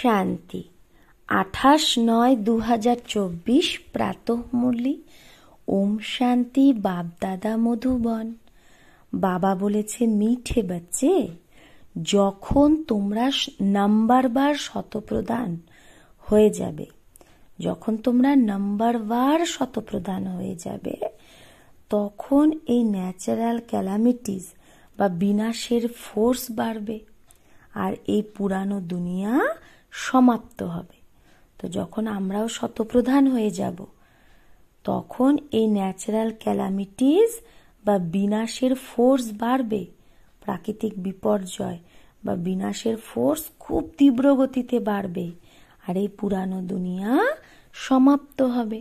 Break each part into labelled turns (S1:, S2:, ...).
S1: শান্তি আঠাশ নয় দু হাজার চব্বিশ প্রাতঃমলি ওম শান্তি বাপদাদা মধুবন বাবা বলেছে মিঠে বাচ্চে যখন তোমরা নাম্বার বার শতপ্রদান হয়ে যাবে যখন তোমরা নাম্বার বার শতপ্রদান হয়ে যাবে তখন এই ন্যাচারাল ক্যালামিটিস বা বিনাশের ফোর্স বাড়বে আর এই পুরানো দুনিয়া সমাপ্ত হবে তো যখন আমরাও শতপ্রধান হয়ে যাব তখন এই ন্যাচারাল ক্যালামিটিস বা বিনাশের ফোর্স বাড়বে প্রাকৃতিক বিপর্যয় বা বিনাশের ফোর্স খুব তীব্র গতিতে বাড়বে আর এই পুরানো দুনিয়া সমাপ্ত হবে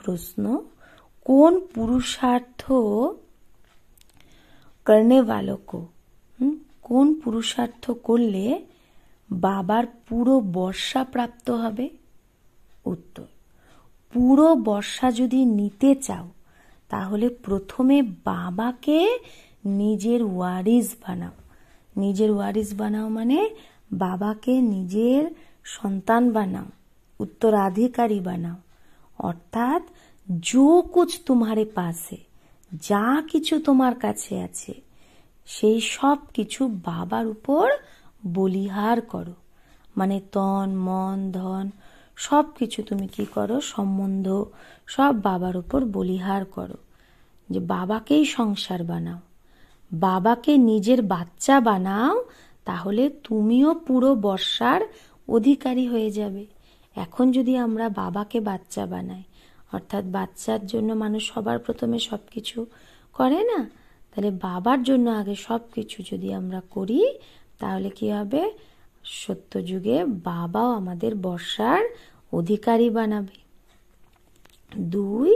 S1: প্রশ্ন কোন পুরুষার্থ করনে কোন পুরুষার্থ করলে বাবার পুরো বর্ষা প্রাপ্ত হবে উত্তর পুরো বর্ষা যদি নিতে চাও তাহলে প্রথমে বাবাকে নিজের ওয়ারিস বানাও নিজের ওয়ারিস বানাও মানে বাবাকে নিজের সন্তান বানাও উত্তরাধিকারী বানাও অর্থাৎ যো কুছ তোমারে পাশে যা কিছু তোমার কাছে আছে সেই সব কিছু বাবার উপর বলিহার করো মানে তন মন ধন সব কিছু তুমি কি করো সম্বন্ধ সব বাবার ওপর বলিহার করো যে বাবাকেই সংসার বানাও বাবাকে নিজের বাচ্চা বানাও তাহলে তুমিও পুরো বর্ষার অধিকারী হয়ে যাবে এখন যদি আমরা বাবাকে বাচ্চা বানাই অর্থাৎ বাচ্চার জন্য মানুষ সবার প্রথমে সব কিছু করে না তাহলে বাবার জন্য আগে সব কিছু যদি আমরা করি তাহলে কি হবে সত্যযুগে বাবাও আমাদের বর্ষার অধিকারী বানাবে দুই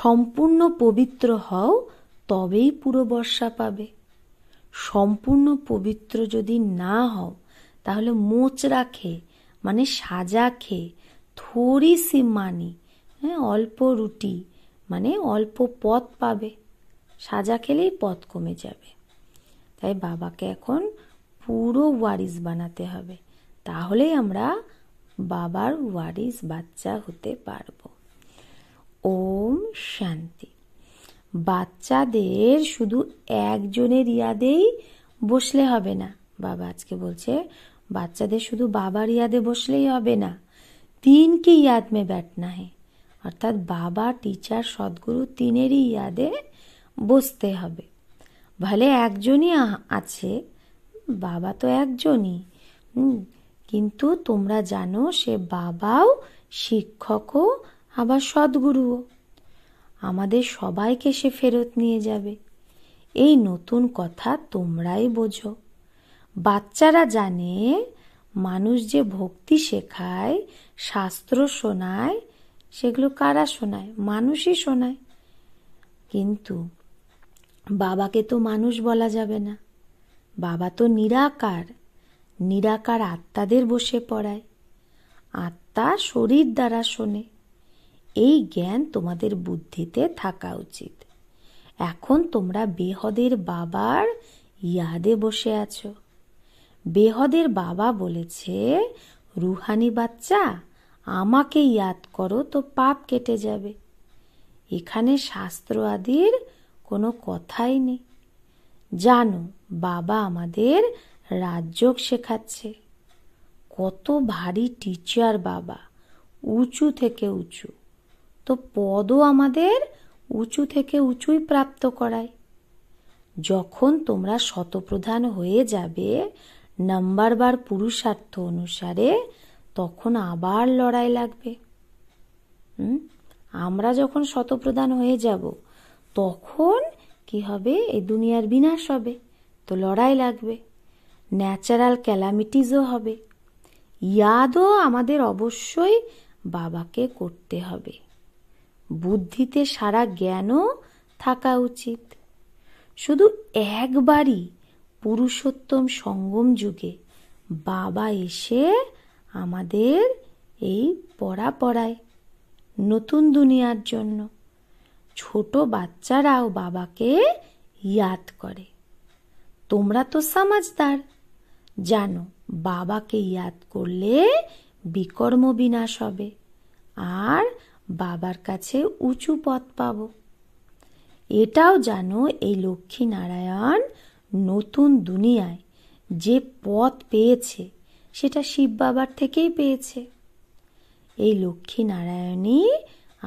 S1: সম্পূর্ণ পবিত্র হও তবেই পুরো বর্ষা পাবে সম্পূর্ণ পবিত্র যদি না হও তাহলে মোচ রাখে মানে সাজা খেয়ে থরি সিমানি হ্যাঁ অল্প রুটি মানে অল্প পথ পাবে সাজা খেলেই পথ কমে যাবে তাই বাবাকে এখন পুরো ওয়ারিস বানাতে হবে তাহলেই আমরা বাবার ওয়ারিস বাচ্চা হতে পারবো ওম শান্তি বাচ্চাদের শুধু একজনের ইয়াদেই বসলে হবে না বাবা আজকে বলছে বাচ্চাদের শুধু বাবার ইয়াদে বসলেই হবে না তিনকে ইয়াদ মে ব্যাটনা হে অর্থাৎ বাবা টিচার সদ্গুরু তিনেরই ইয়াদে বসতে হবে ভালে একজনই আছে বাবা তো একজনই কিন্তু তোমরা জানো সে বাবাও শিক্ষকও আবার সদ্গুরুও আমাদের সবাইকে সে ফেরত নিয়ে যাবে এই নতুন কথা তোমরাই বোঝো বাচ্চারা জানে মানুষ যে ভক্তি শেখায় শাস্ত্র শোনায় সেগুলো কারা শোনায় মানুষই শোনায় কিন্তু বাবাকে তো মানুষ বলা যাবে না বাবা তো নিরাকার নিরাকার আত্মাদের বসে পড়ায় আত্মা শরীর দ্বারা শোনে এই জ্ঞান তোমাদের বুদ্ধিতে থাকা উচিত এখন তোমরা বেহদের বাবার ইয়াদে বসে আছো বেহদের বাবা বলেছে রুহানি বাচ্চা আমাকে ইয়াদ করো তো পাপ কেটে যাবে এখানে শাস্ত্র আদির কোনো কথাই নেই জানো বাবা আমাদের রাজযোগ শেখাচ্ছে কত ভারী টিচার বাবা উঁচু থেকে উঁচু তো পদও আমাদের উঁচু থেকে উঁচুই প্রাপ্ত করায় যখন তোমরা শতপ্রধান হয়ে যাবে নাম্বার বার পুরুষার্থ অনুসারে তখন আবার লড়াই লাগবে আমরা যখন শতপ্রধান হয়ে যাব তখন কি হবে এই দুনিয়ার বিনাশ হবে তো লড়াই লাগবে ন্যাচারাল ক্যালামিটিসও হবে ইয়াদও আমাদের অবশ্যই বাবাকে করতে হবে বুদ্ধিতে সারা জ্ঞানও থাকা উচিত শুধু একবারই পুরুষোত্তম সঙ্গম যুগে বাবা এসে আমাদের এই পড়া পড়ায় নতুন দুনিয়ার জন্য ছোট বাচ্চারাও বাবাকে ইয়াদ করে তোমরা তো সমাজদার জানো বাবাকে ইয়াদ করলে বিকর্ম বিনাশ হবে আর বাবার কাছে উঁচু পথ পাব এটাও জানো এই লক্ষ্মী নারায়ণ নতুন দুনিয়ায় যে পথ পেয়েছে সেটা শিব বাবার থেকেই পেয়েছে এই লক্ষ্মী নারায়ণী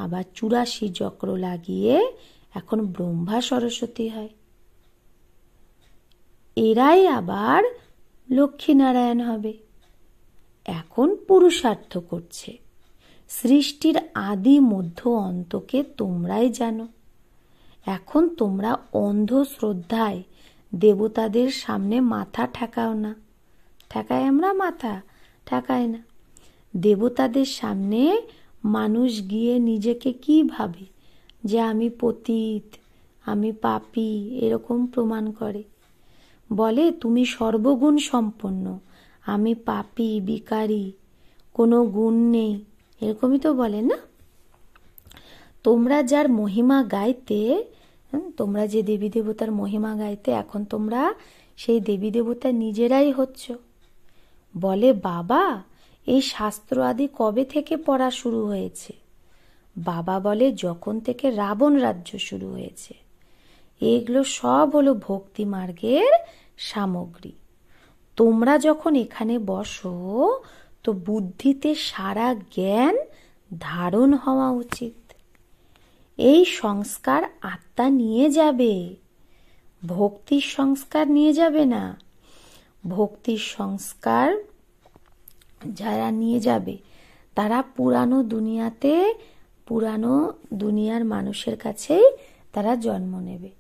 S1: আবার চুরাশি চক্র লাগিয়ে এখন ব্রহ্মা সরস্বতী হয় এরাই আবার লক্ষ্মীনারায়ণ হবে এখন পুরুষার্থ করছে সৃষ্টির আদি মধ্য অন্তকে তোমরাই জানো এখন তোমরা অন্ধ শ্রদ্ধায় দেবতাদের সামনে মাথা ঠেকাও না ঠেকায় আমরা মাথা ঠেকাই না দেবতাদের সামনে মানুষ গিয়ে নিজেকে কি ভাবে যে আমি পতীত আমি পাপি এরকম প্রমাণ করে বলে তুমি সর্বগুণ সম্পন্ন আমি পাপি বিকারি কোনো গুণ নেই এরকমই তো বলে না তোমরা যার মহিমা গাইতে তোমরা যে দেবী দেবতার মহিমা গাইতে এখন তোমরা সেই দেবী দেবতা নিজেরাই হচ্ছ বলে বাবা এই শাস্ত্র আদি কবে থেকে পড়া শুরু হয়েছে বাবা বলে যখন থেকে রাবণ রাজ্য শুরু হয়েছে এগুলো সব হলো ভক্তি মার্গের সামগ্রী তোমরা যখন এখানে বসো তো বুদ্ধিতে সারা জ্ঞান ধারণ হওয়া উচিত এই সংস্কার আত্মা নিয়ে যাবে ভক্তির সংস্কার নিয়ে যাবে না ভক্তির সংস্কার যারা নিয়ে যাবে তারা পুরানো দুনিয়াতে পুরানো দুনিয়ার মানুষের কাছেই তারা জন্ম নেবে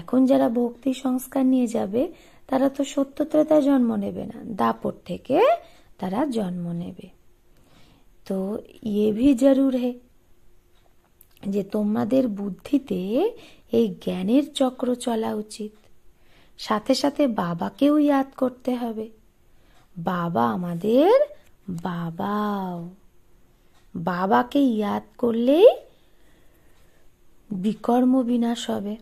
S1: এখন যারা ভক্তি সংস্কার নিয়ে যাবে তারা তো সত্যত্রেতায় জন্ম নেবে না দাপট থেকে তারা জন্ম নেবে তো ইয়ে ভি জরুর হে যে তোমাদের বুদ্ধিতে এই জ্ঞানের চক্র চলা উচিত সাথে সাথে বাবাকেও ইয়াদ করতে হবে বাবা আমাদের বাবাও বাবাকে ইয়াদ করলে বিকর্ম বিনাশ হবে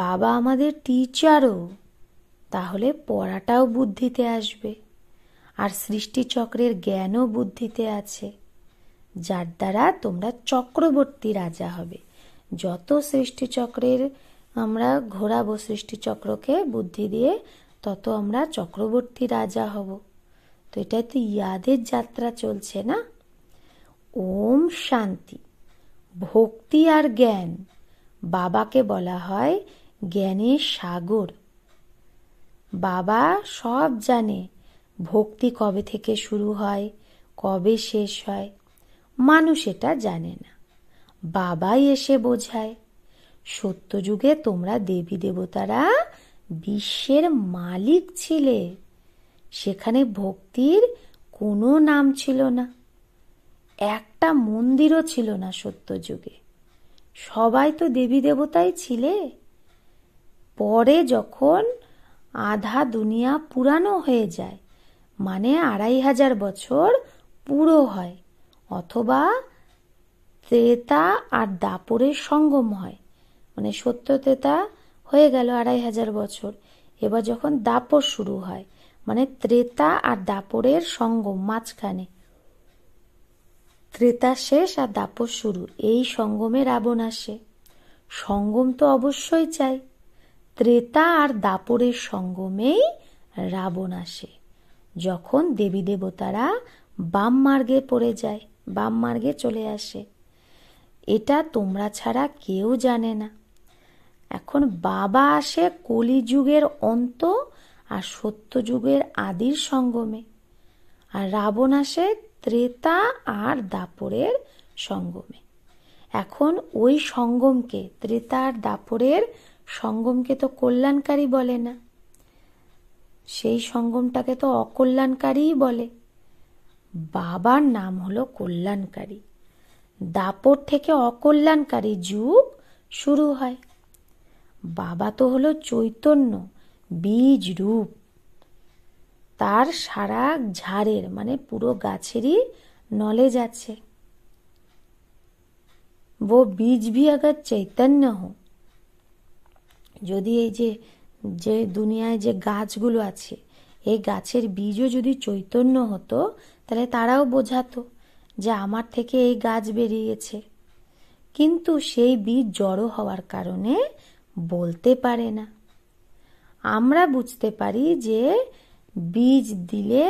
S1: বাবা আমাদের টিচারও তাহলে পড়াটাও বুদ্ধিতে আসবে আর সৃষ্টিচক্রের জ্ঞানও বুদ্ধিতে আছে যার দ্বারা তোমরা চক্রবর্তী রাজা হবে যত সৃষ্টিচক্রের আমরা ঘোরাবো সৃষ্টিচক্রকে বুদ্ধি দিয়ে তত আমরা চক্রবর্তী রাজা হব তো এটাই তো ইয়াদের যাত্রা চলছে না ওম শান্তি ভক্তি আর জ্ঞান বাবাকে বলা হয় জ্ঞানের সাগর বাবা সব জানে ভক্তি কবে থেকে শুরু হয় কবে শেষ হয় মানুষ এটা জানে না বাবাই এসে বোঝায় সত্যযুগে তোমরা দেবী দেবতারা বিশ্বের মালিক ছিলে সেখানে ভক্তির কোনো নাম ছিল না একটা মন্দিরও ছিল না সত্যযুগে সবাই তো দেবী দেবতাই ছিলে পরে যখন আধা দুনিয়া পুরানো হয়ে যায় মানে আড়াই হাজার বছর পুরো হয় অথবা ত্রেতা আর দাপরের সঙ্গম হয় মানে সত্য ত্রেতা হয়ে গেল আড়াই হাজার বছর এবার যখন দাপর শুরু হয় মানে ত্রেতা আর দাপরের সঙ্গম মাঝখানে ত্রেতা শেষ আর দাপর শুরু এই সঙ্গমে রাবণ আসে সঙ্গম তো অবশ্যই চাই ত্রেতা আর দাপরের সঙ্গমেই রাবণ আসে যখন দেবী দেবতারা বাম মার্গে পড়ে যায় বাম মার্গে চলে আসে এটা তোমরা ছাড়া কেউ জানে না এখন বাবা আসে কলিযুগের অন্ত আর সত্যযুগের আদির সঙ্গমে আর রাবণ আসে ত্রেতা আর দাপরের সঙ্গমে এখন ওই সঙ্গমকে ত্রেতা আর দাপরের সঙ্গমকে তো কল্যাণকারী বলে না সেই সঙ্গমটাকে তো অকল্যাণকারীই বলে বাবার নাম হলো কল্যাণকারী দাপর থেকে অকল্যাণকারী যুগ শুরু হয় বাবা তো হলো চৈতন্য বীজ রূপ তার সারা ঝাড়ের মানে পুরো গাছেরই নলেজ আছে বো বীজ ভি अगर চৈতন্য হো যদি এই যে যে দুনিয়ায় যে গাছগুলো আছে এই গাছের বীজও যদি চৈতন্য হতো তাহলে তারাও বোঝাতো যে আমার থেকে এই গাছ বেরিয়েছে কিন্তু সেই বীজ জড়ো হওয়ার কারণে বলতে পারে না আমরা বুঝতে পারি যে বীজ দিলে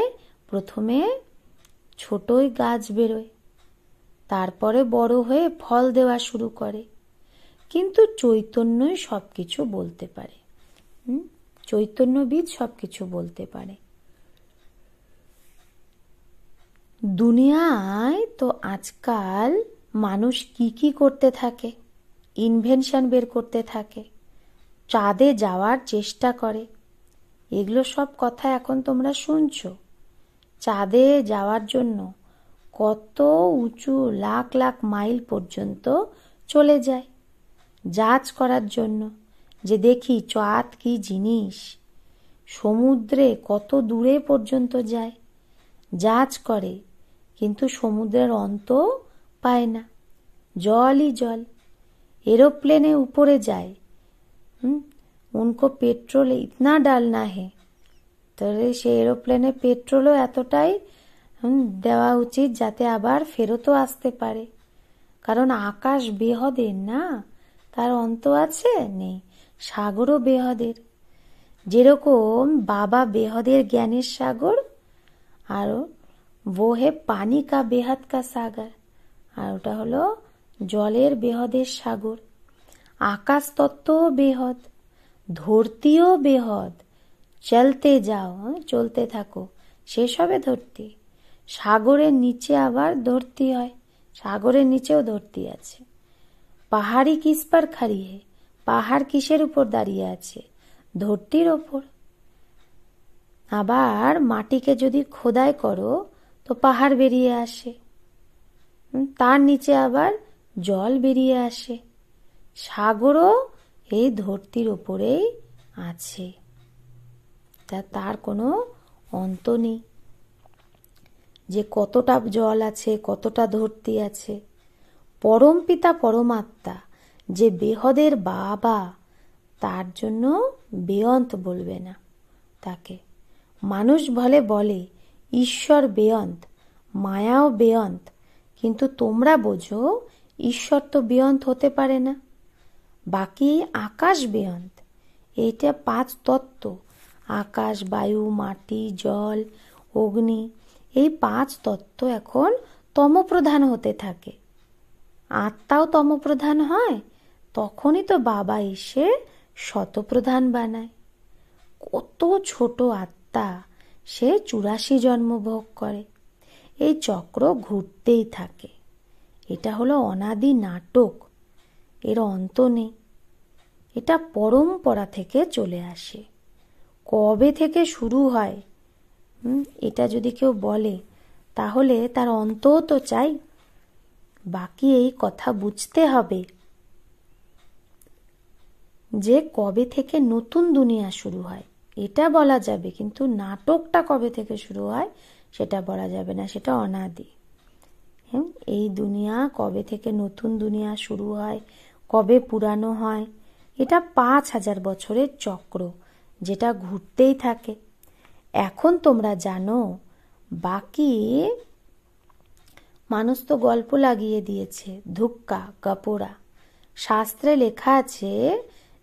S1: প্রথমে ছোটই গাছ বেরোয় তারপরে বড় হয়ে ফল দেওয়া শুরু করে কিন্তু চৈতন্যই সব কিছু বলতে পারে চৈতন্য বীজ সব কিছু বলতে পারে দুনিয়ায় তো আজকাল মানুষ কি কি করতে থাকে ইনভেনশন বের করতে থাকে চাঁদে যাওয়ার চেষ্টা করে এগুলো সব কথা এখন তোমরা শুনছ চাঁদে যাওয়ার জন্য কত উঁচু লাখ লাখ মাইল পর্যন্ত চলে যায় জাজ করার জন্য যে দেখি চাঁদ কি জিনিস সমুদ্রে কত দূরে পর্যন্ত যায় জাজ করে কিন্তু সমুদ্রের অন্ত পায় না জলই জল এরোপ্লেনে উপরে যায় উনকো পেট্রোল ইতনা ডালনা হে তাহলে সেই এরোপ্লেনে পেট্রোলও এতটাই দেওয়া উচিত যাতে আবার ফেরতও আসতে পারে কারণ আকাশ বেহদের না তার অন্ত আছে নেই সাগরও বেহদের যেরকম বাবা বেহদের জ্ঞানের সাগর আর বহে পানিকা পানি বেহাত কা সাগর আর ওটা হলো জলের বেহদের সাগর আকাশ তত্ত্বও বেহদ ধরতিও বেহদ চলতে যাও হ্যাঁ, চলতে থাকো শেষ হবে ধরতি সাগরের নিচে আবার ধরতি হয় সাগরের নিচেও ধরতি আছে পাহাড়ি কিস খারিয়ে পাহাড় কিসের উপর দাঁড়িয়ে আছে ধরতির ওপর আবার মাটিকে যদি খোদাই করো তো পাহাড় বেরিয়ে আসে তার নিচে আবার জল বেরিয়ে আসে সাগরও এই ধরতির ওপরেই আছে তা তার কোনো অন্ত নেই যে কতটা জল আছে কতটা ধরতি আছে পরম পিতা পরমাত্মা যে বেহদের বাবা তার জন্য বেয়ন্ত বলবে না তাকে মানুষ বলে বলে ঈশ্বর বেয়ন্ত মায়াও বেয়ন্ত কিন্তু তোমরা বোঝো ঈশ্বর তো বেয়ন্ত হতে পারে না বাকি আকাশ বেয়ন্ত এইটা পাঁচ তত্ত্ব আকাশ বায়ু মাটি জল অগ্নি এই পাঁচ তত্ত্ব এখন তমপ্রধান হতে থাকে আত্মাও তমপ্রধান হয় তখনই তো বাবা এসে শতপ্রধান বানায় কত ছোট আত্মা সে চুরাশি জন্ম ভোগ করে এই চক্র ঘুরতেই থাকে এটা হলো অনাদি নাটক এর অন্ত নেই এটা পরম্পরা থেকে চলে আসে কবে থেকে শুরু হয় এটা যদি কেউ বলে তাহলে তার অন্ত তো চাই বাকি এই কথা বুঝতে হবে যে কবে থেকে নতুন দুনিয়া শুরু হয় এটা বলা যাবে কিন্তু নাটকটা কবে থেকে শুরু হয় সেটা বলা যাবে না সেটা অনাদি এই দুনিয়া কবে থেকে নতুন দুনিয়া শুরু হয় কবে পুরানো হয় এটা পাঁচ হাজার বছরের চক্র যেটা ঘুরতেই থাকে এখন তোমরা জানো বাকি মানুষ তো গল্প লাগিয়ে দিয়েছে ধুক্কা কাপড়া শাস্ত্রে লেখা আছে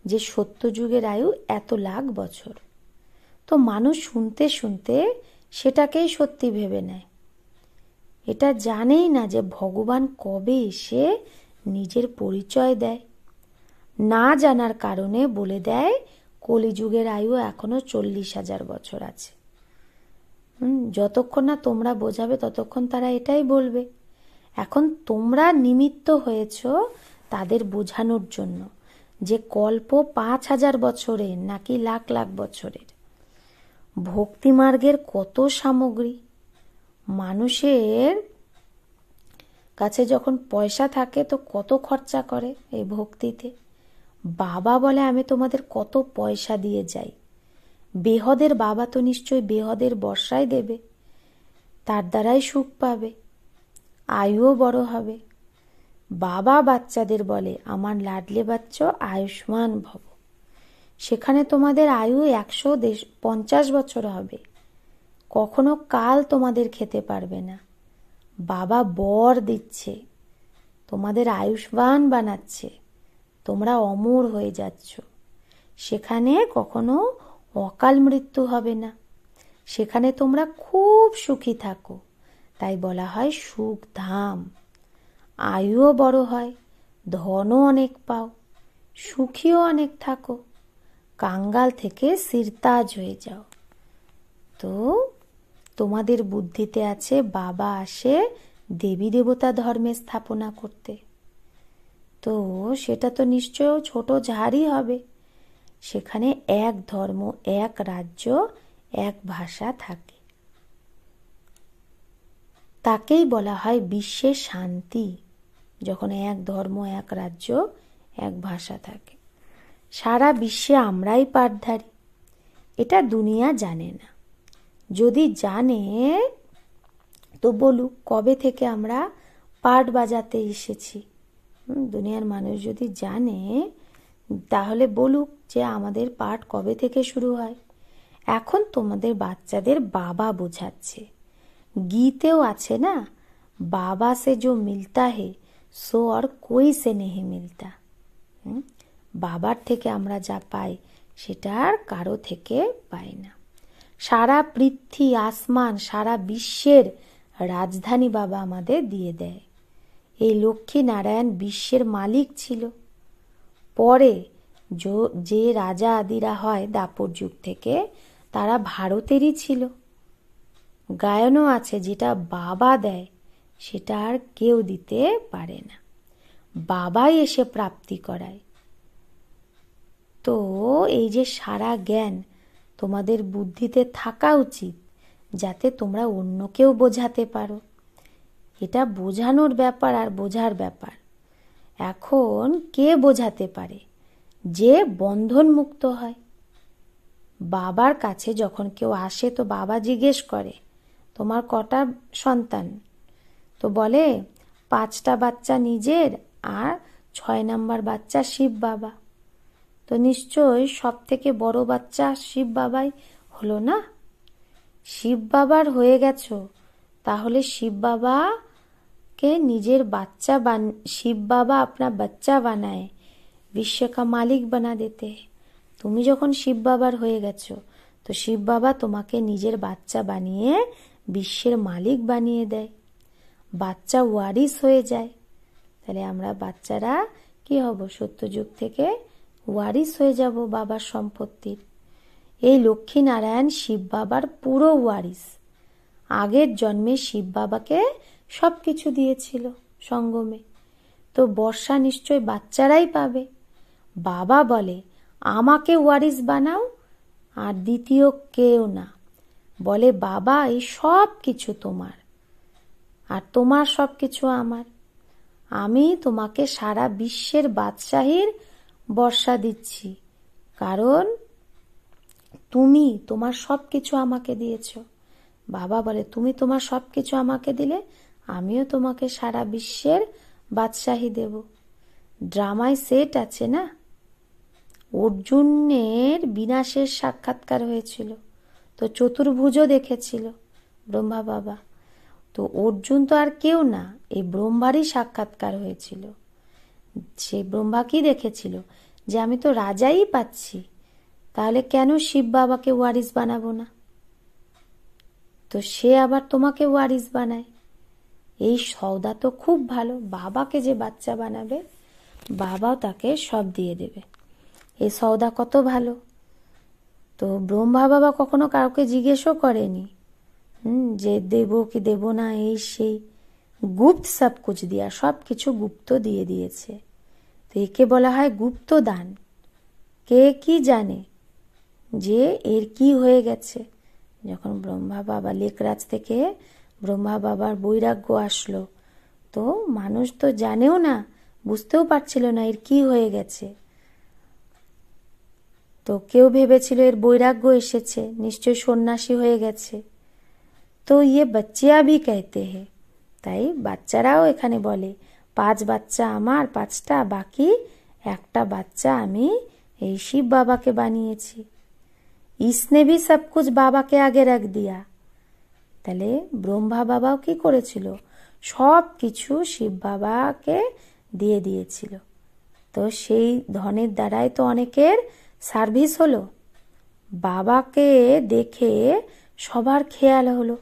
S1: যে সত্যযুগের আয়ু এত লাখ বছর তো মানুষ শুনতে শুনতে সেটাকেই সত্যি ভেবে নেয় এটা জানেই না যে ভগবান কবে এসে নিজের পরিচয় দেয় না জানার কারণে বলে দেয় কলিযুগের আয়ু এখনো চল্লিশ হাজার বছর আছে যতক্ষণ না তোমরা বোঝাবে ততক্ষণ তারা এটাই বলবে এখন তোমরা নিমিত্ত হয়েছ তাদের বোঝানোর জন্য যে কল্প পাঁচ হাজার বছরের নাকি লাখ লাখ বছরের ভক্তিমার্গের কত সামগ্রী মানুষের কাছে যখন পয়সা থাকে তো কত খরচা করে এই ভক্তিতে বাবা বলে আমি তোমাদের কত পয়সা দিয়ে যাই বেহদের বাবা তো নিশ্চয়ই বেহদের বর্ষায় দেবে তার দ্বারাই সুখ পাবে আয়ুও বড় হবে বাবা বাচ্চাদের বলে আমার লাডলে বাচ্চা আয়ুষ্মান ভব সেখানে তোমাদের আয়ু একশো পঞ্চাশ বছর হবে কখনো কাল তোমাদের খেতে পারবে না বাবা বর দিচ্ছে তোমাদের আয়ুষ্মান বানাচ্ছে তোমরা অমর হয়ে যাচ্ছ সেখানে কখনো অকাল মৃত্যু হবে না সেখানে তোমরা খুব সুখী থাকো তাই বলা হয় সুখ ধাম আয়ুও বড় হয় ধনও অনেক পাও সুখীও অনেক থাকো কাঙ্গাল থেকে সিরতাজ হয়ে যাও তো তোমাদের বুদ্ধিতে আছে বাবা আসে দেবী দেবতা ধর্মে স্থাপনা করতে তো সেটা তো নিশ্চয় ছোট ঝাড়ই হবে সেখানে এক ধর্ম এক রাজ্য এক ভাষা থাকে তাকেই বলা হয় বিশ্বে শান্তি যখন এক ধর্ম এক রাজ্য এক ভাষা থাকে সারা বিশ্বে আমরাই পাঠধারী এটা দুনিয়া জানে না যদি জানে তো বলুক কবে থেকে আমরা পাট বাজাতে এসেছি দুনিয়ার মানুষ যদি জানে তাহলে বলুক যে আমাদের পাঠ কবে থেকে শুরু হয় এখন তোমাদের বাচ্চাদের বাবা বোঝাচ্ছে গীতেও আছে না বাবা সে জো মিলতা হে সো আর কই সে নেহে মিলতা বাবার থেকে আমরা যা পাই সেটা আর কারো থেকে পাই না সারা পৃথ্বী আসমান সারা বিশ্বের রাজধানী বাবা আমাদের দিয়ে দেয় এই লক্ষ্মী নারায়ণ বিশ্বের মালিক ছিল পরে যে রাজা আদিরা হয় দাপর যুগ থেকে তারা ভারতেরই ছিল গায়নও আছে যেটা বাবা দেয় সেটা আর কেউ দিতে পারে না বাবাই এসে প্রাপ্তি করায় তো এই যে সারা জ্ঞান তোমাদের বুদ্ধিতে থাকা উচিত যাতে তোমরা অন্যকেও বোঝাতে পারো এটা বোঝানোর ব্যাপার আর বোঝার ব্যাপার এখন কে বোঝাতে পারে যে বন্ধনমুক্ত হয় বাবার কাছে যখন কেউ আসে তো বাবা জিজ্ঞেস করে তোমার কটা সন্তান তো বলে পাঁচটা বাচ্চা নিজের আর ছয় নাম্বার বাচ্চা শিব বাবা তো নিশ্চয়ই সব থেকে বড় বাচ্চা শিব বাবাই হলো না শিব বাবার হয়ে গেছ তাহলে শিব বাবা কে নিজের বাচ্চা বান শিব বাবা আপনার বাচ্চা বানায় বিশ্বকা মালিক বানা দিতে তুমি যখন শিব বাবার হয়ে গেছ তো শিব বাবা তোমাকে নিজের বাচ্চা বানিয়ে বিশ্বের মালিক বানিয়ে দেয় বাচ্চা ওয়ারিস হয়ে যায় তাহলে আমরা বাচ্চারা কি হব সত্যযুগ থেকে ওয়ারিস হয়ে যাব বাবার সম্পত্তির এই লক্ষ্মীনারায়ণ শিব বাবার পুরো ওয়ারিস আগের জন্মে শিব বাবাকে সব কিছু দিয়েছিল সঙ্গমে তো বর্ষা নিশ্চয় বাচ্চারাই পাবে বাবা বলে আমাকে ওয়ারিস বানাও আর দ্বিতীয় কেউ না বলে বাবা এই সব কিছু তোমার আর তোমার সব কিছু আমার আমি তোমাকে সারা বিশ্বের বাদশাহীর বর্ষা দিচ্ছি কারণ তুমি তোমার সব কিছু আমাকে দিয়েছ বাবা বলে তুমি তোমার সব কিছু আমাকে দিলে আমিও তোমাকে সারা বিশ্বের বাদশাহী দেব ড্রামায় সেট আছে না অর্জুনের বিনাশের সাক্ষাৎকার হয়েছিল তো চতুর্ভুজও দেখেছিল ব্রহ্মা বাবা তো অর্জুন তো আর কেউ না এই ব্রহ্মারই সাক্ষাৎকার হয়েছিল সে ব্রহ্মা কি দেখেছিল যে আমি তো রাজাই পাচ্ছি তাহলে কেন শিব বাবাকে ওয়ারিস বানাবো না তো সে আবার তোমাকে ওয়ারিস বানায় এই সৌদা তো খুব ভালো বাবাকে যে বাচ্চা বানাবে বাবাও তাকে সব দিয়ে দেবে এই সৌদা কত ভালো তো ব্রহ্মা বাবা কখনো কাউকে জিজ্ঞেসও করেনি হুম যে দেব কি দেব না এই সেই গুপ্ত সব কুচ দিয়া সব কিছু গুপ্ত দিয়ে দিয়েছে তো একে বলা হয় গুপ্ত দান কে কি জানে যে এর কি হয়ে গেছে যখন ব্রহ্মা বাবা লেকরাজ থেকে ব্রহ্মা বাবার বৈরাগ্য আসলো তো মানুষ তো জানেও না বুঝতেও পারছিল না এর কি হয়ে গেছে তো কেউ ভেবেছিল এর বৈরাগ্য এসেছে নিশ্চয় সন্ন্যাসী হয়ে গেছে তো ইয়ে বাচ্চিয়া ভি কেতে হ্যাঁ তাই বাচ্চারাও এখানে বলে পাঁচ বাচ্চা আমার পাঁচটা বাকি একটা বাচ্চা আমি এই শিব বাবাকে বানিয়েছি ইসনেবি সব কুছ বাবাকে আগে রাখ দিয়া তাহলে ব্রহ্মা বাবাও কি করেছিল সব কিছু শিব বাবাকে দিয়ে দিয়েছিল তো সেই ধনের দ্বারাই তো অনেকের সার্ভিস হলো বাবাকে দেখে সবার খেয়াল হলো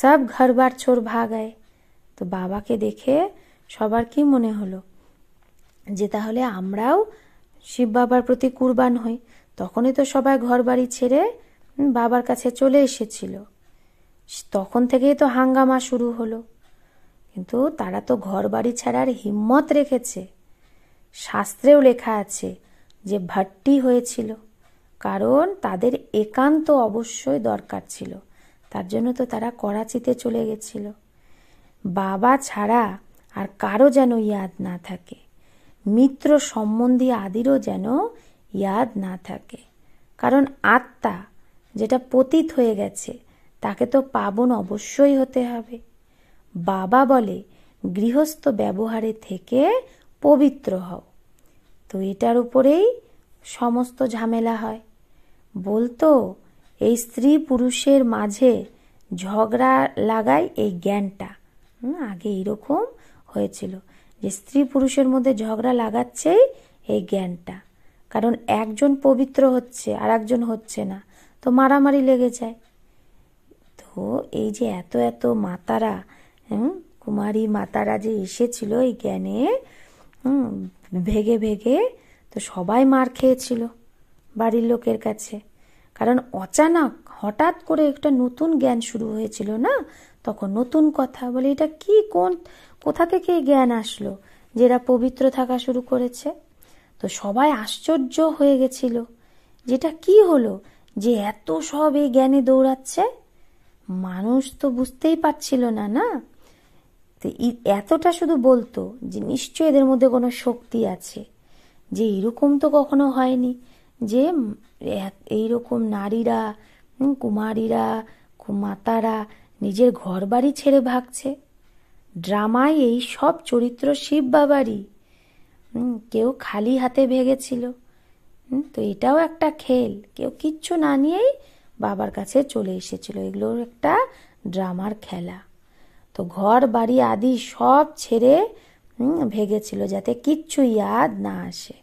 S1: সব ঘর বার চোর ভাগায় তো বাবাকে দেখে সবার কি মনে হলো যে তাহলে আমরাও শিব বাবার প্রতি কুরবান হই তখনই তো সবাই ঘর বাড়ি ছেড়ে বাবার কাছে চলে এসেছিল তখন থেকেই তো হাঙ্গামা শুরু হলো কিন্তু তারা তো ঘর বাড়ি ছাড়ার হিম্মত রেখেছে শাস্ত্রেও লেখা আছে যে ভাট্টি হয়েছিল কারণ তাদের একান্ত অবশ্যই দরকার ছিল তার জন্য তো তারা করাচিতে চলে গেছিল বাবা ছাড়া আর কারো যেন ইয়াদ না থাকে মিত্র সম্বন্ধী আদিরও যেন ইয়াদ না থাকে কারণ আত্মা যেটা পতিত হয়ে গেছে তাকে তো পাবন অবশ্যই হতে হবে বাবা বলে গৃহস্থ ব্যবহারে থেকে পবিত্র হও তো এটার উপরেই সমস্ত ঝামেলা হয় বলতো এই স্ত্রী পুরুষের মাঝে ঝগড়া লাগায় এই জ্ঞানটা আগে এরকম হয়েছিল যে স্ত্রী পুরুষের মধ্যে ঝগড়া লাগাচ্ছেই এই জ্ঞানটা কারণ একজন পবিত্র হচ্ছে আর একজন হচ্ছে না তো মারামারি লেগে যায় তো এই যে এত এত মাতারা কুমারী মাতারা যে এসেছিল এই জ্ঞানে ভেগে ভেগে তো সবাই মার খেয়েছিল বাড়ির লোকের কাছে কারণ অচানক হঠাৎ করে একটা নতুন জ্ঞান শুরু হয়েছিল না তখন নতুন কথা বলে এটা কি কোন কোথা থেকে জ্ঞান আসলো যেটা পবিত্র থাকা শুরু করেছে তো সবাই আশ্চর্য হয়ে গেছিল যেটা কি হলো যে এত সব এই জ্ঞানে দৌড়াচ্ছে মানুষ তো বুঝতেই পারছিল না না তো এতটা শুধু বলতো যে নিশ্চয় এদের মধ্যে কোনো শক্তি আছে যে এরকম তো কখনো হয়নি যে এই রকম নারীরা কুমারীরা মাতারা নিজের ঘর বাড়ি ছেড়ে ভাগছে ড্রামায় এই সব চরিত্র শিব বাবারই কেউ খালি হাতে ভেগেছিল তো এটাও একটা খেল কেউ কিচ্ছু না নিয়েই বাবার কাছে চলে এসেছিল এগুলোর একটা ড্রামার খেলা তো ঘর বাড়ি আদি সব ছেড়ে ভেগেছিল যাতে কিচ্ছুই ইয়াদ না আসে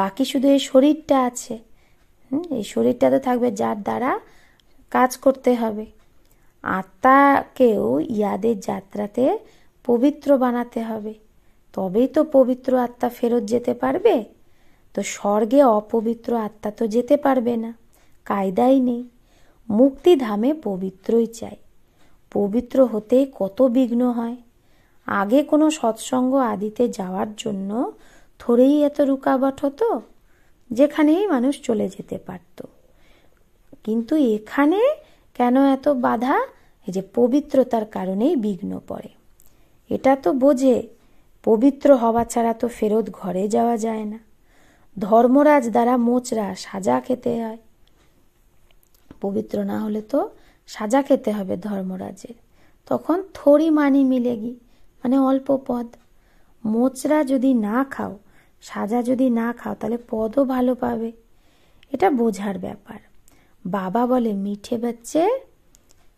S1: বাকি শুধু এই শরীরটা আছে এই শরীরটা তো থাকবে যার দ্বারা কাজ করতে হবে আত্মাকেও ইয়াদের যাত্রাতে পবিত্র বানাতে হবে তবেই তো পবিত্র আত্মা ফেরত যেতে পারবে তো স্বর্গে অপবিত্র আত্মা তো যেতে পারবে না কায়দাই নেই মুক্তিধামে পবিত্রই চাই পবিত্র হতে কত বিঘ্ন হয় আগে কোনো সৎসঙ্গ আদিতে যাওয়ার জন্য থরেই এত রুকাবট হতো যেখানেই মানুষ চলে যেতে পারত কিন্তু এখানে কেন এত বাধা এই যে পবিত্রতার কারণেই বিঘ্ন পড়ে এটা তো বোঝে পবিত্র হওয়া ছাড়া তো ফেরত ঘরে যাওয়া যায় না ধর্মরাজ দ্বারা মোচরা সাজা খেতে হয় পবিত্র না হলে তো সাজা খেতে হবে ধর্মরাজের তখন থরি মানি মিলেগি মানে অল্প পদ মোচরা যদি না খাও সাজা যদি না খাও তাহলে পদও ভালো পাবে এটা বোঝার ব্যাপার বাবা বলে মিঠে বাচ্চে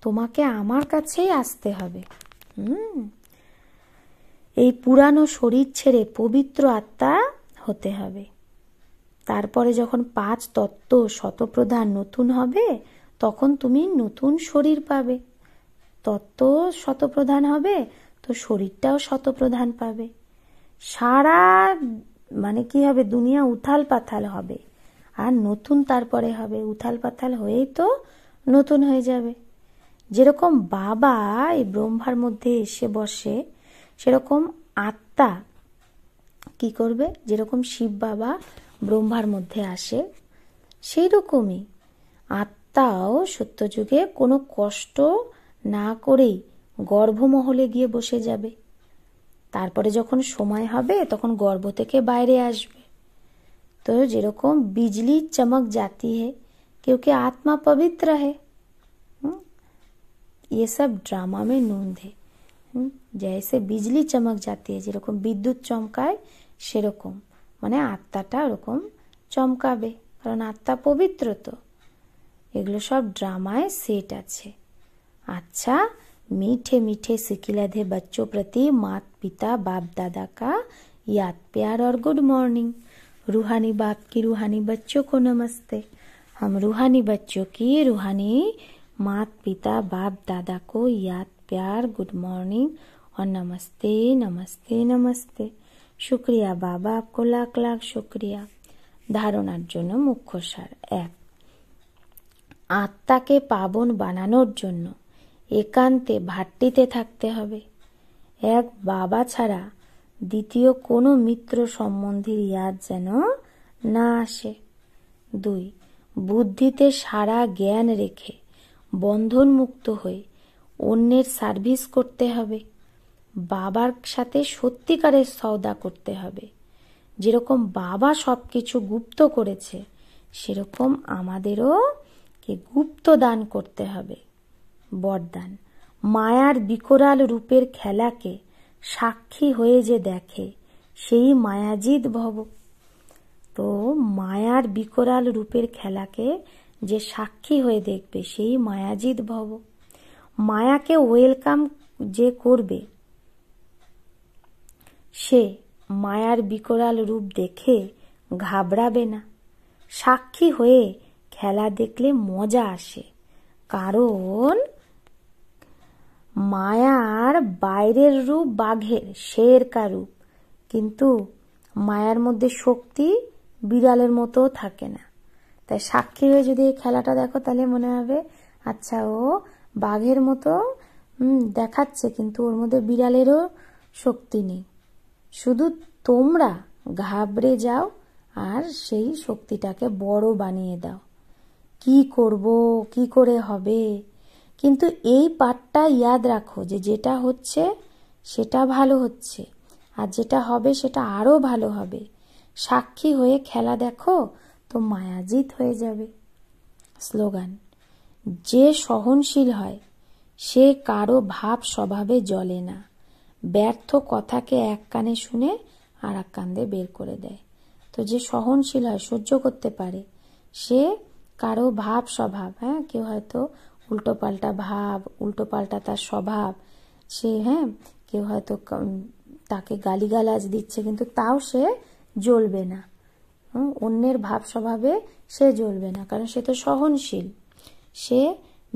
S1: তোমাকে আমার কাছেই আসতে হবে হুম এই পুরানো শরীর ছেড়ে পবিত্র আত্মা হতে হবে তারপরে যখন পাঁচ তত্ত্ব শতপ্রধান নতুন হবে তখন তুমি নতুন শরীর পাবে তত্ত্ব শতপ্রধান হবে তো শরীরটাও শতপ্রধান পাবে সারা মানে কি হবে দুনিয়া উথাল পাথাল হবে আর নতুন তারপরে হবে উথাল পাথাল হয়েই তো নতুন হয়ে যাবে যেরকম বাবা এই ব্রহ্মার মধ্যে এসে বসে সেরকম আত্মা কি করবে যেরকম শিব বাবা ব্রহ্মার মধ্যে আসে সেই রকমই আত্মাও সত্যযুগে কোনো কষ্ট না করেই গর্ভমহলে গিয়ে বসে যাবে তারপরে যখন সময় হবে তখন গর্ভ থেকে বাইরে আসবে তো যেরকম বিজলি চমক জাতি হে क्योंकि आत्मा पवित्र है ये सब ড্রামা মে नूंद হে জয়সে বিজলি চমক জাতি যেরকম বিদ্যুৎ চমকায় সেরকম মানে আত্মাটা ওরকম চমকাবে কারণ আত্মা পবিত্র তো এগুলো সব ড্রামায় সেট আছে আচ্ছা मीठे मीठे सिखिलधे बच्चों प्रति मात पिता बाप दादा का याद प्यार और गुड मॉर्निंग रूहानी बाप की रूहानी बच्चों को नमस्ते हम रूहानी बच्चों की रूहानी मात पिता बाप दादा को याद प्यार गुड मॉर्निंग और नमस्ते नमस्ते नमस्ते शुक्रिया बाबा आपको लाख लाख शुक्रिया ধারণার জন্য মুখ্য সার এক আত্মাকে পাবন বানানোর জন্য একান্তে ভাট্টিতে থাকতে হবে এক বাবা ছাড়া দ্বিতীয় কোনো মিত্র সম্বন্ধীর ইয়াদ যেন না আসে দুই বুদ্ধিতে সারা জ্ঞান রেখে বন্ধনমুক্ত হয়ে অন্যের সার্ভিস করতে হবে বাবার সাথে সত্যিকারের সওদা করতে হবে যেরকম বাবা সব কিছু গুপ্ত করেছে সেরকম আমাদেরও কে গুপ্ত দান করতে হবে বরদান মায়ার বিকরাল রূপের খেলাকে সাক্ষী হয়ে যে দেখে সেই মায়াজিদ ভব তো মায়ার বিকরাল রূপের খেলাকে যে সাক্ষী হয়ে দেখবে সেই মায়াজিদ ভব মায়াকে ওয়েলকাম যে করবে সে মায়ার বিকরাল রূপ দেখে ঘাবড়াবে না সাক্ষী হয়ে খেলা দেখলে মজা আসে কারণ মায়ার বাইরের রূপ বাঘের শের রূপ কিন্তু মায়ার মধ্যে শক্তি বিড়ালের মতো থাকে না তাই সাক্ষী হয়ে যদি এই খেলাটা দেখো তাহলে মনে হবে আচ্ছা ও বাঘের মতো দেখাচ্ছে কিন্তু ওর মধ্যে বিড়ালেরও শক্তি নেই শুধু তোমরা ঘাবড়ে যাও আর সেই শক্তিটাকে বড় বানিয়ে দাও কি করব কি করে হবে কিন্তু এই পাঠটা ইয়াদ রাখো যে যেটা হচ্ছে সেটা ভালো হচ্ছে আর যেটা হবে সেটা আরও ভালো হবে সাক্ষী হয়ে খেলা দেখো তো মায়াজিত হয়ে যাবে স্লোগান যে সহনশীল হয় সে কারো ভাব স্বভাবে জ্বলে না ব্যর্থ কথাকে এক কানে শুনে আর এক কান্দে বের করে দেয় তো যে সহনশীল হয় সহ্য করতে পারে সে কারো ভাব স্বভাব হ্যাঁ কেউ হয়তো উল্টোপাল্টা ভাব পাল্টা তার স্বভাব সে হ্যাঁ কেউ হয়তো তাকে গালিগালাজ দিচ্ছে কিন্তু তাও সে জ্বলবে না অন্যের ভাব স্বভাবে সে জ্বলবে না কারণ সে তো সহনশীল সে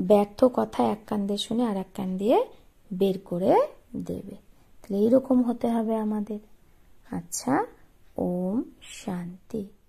S1: ব্যর্থ কথা এক কান দিয়ে শুনে আর এক কান দিয়ে বের করে দেবে তাহলে এইরকম হতে হবে আমাদের আচ্ছা ওম শান্তি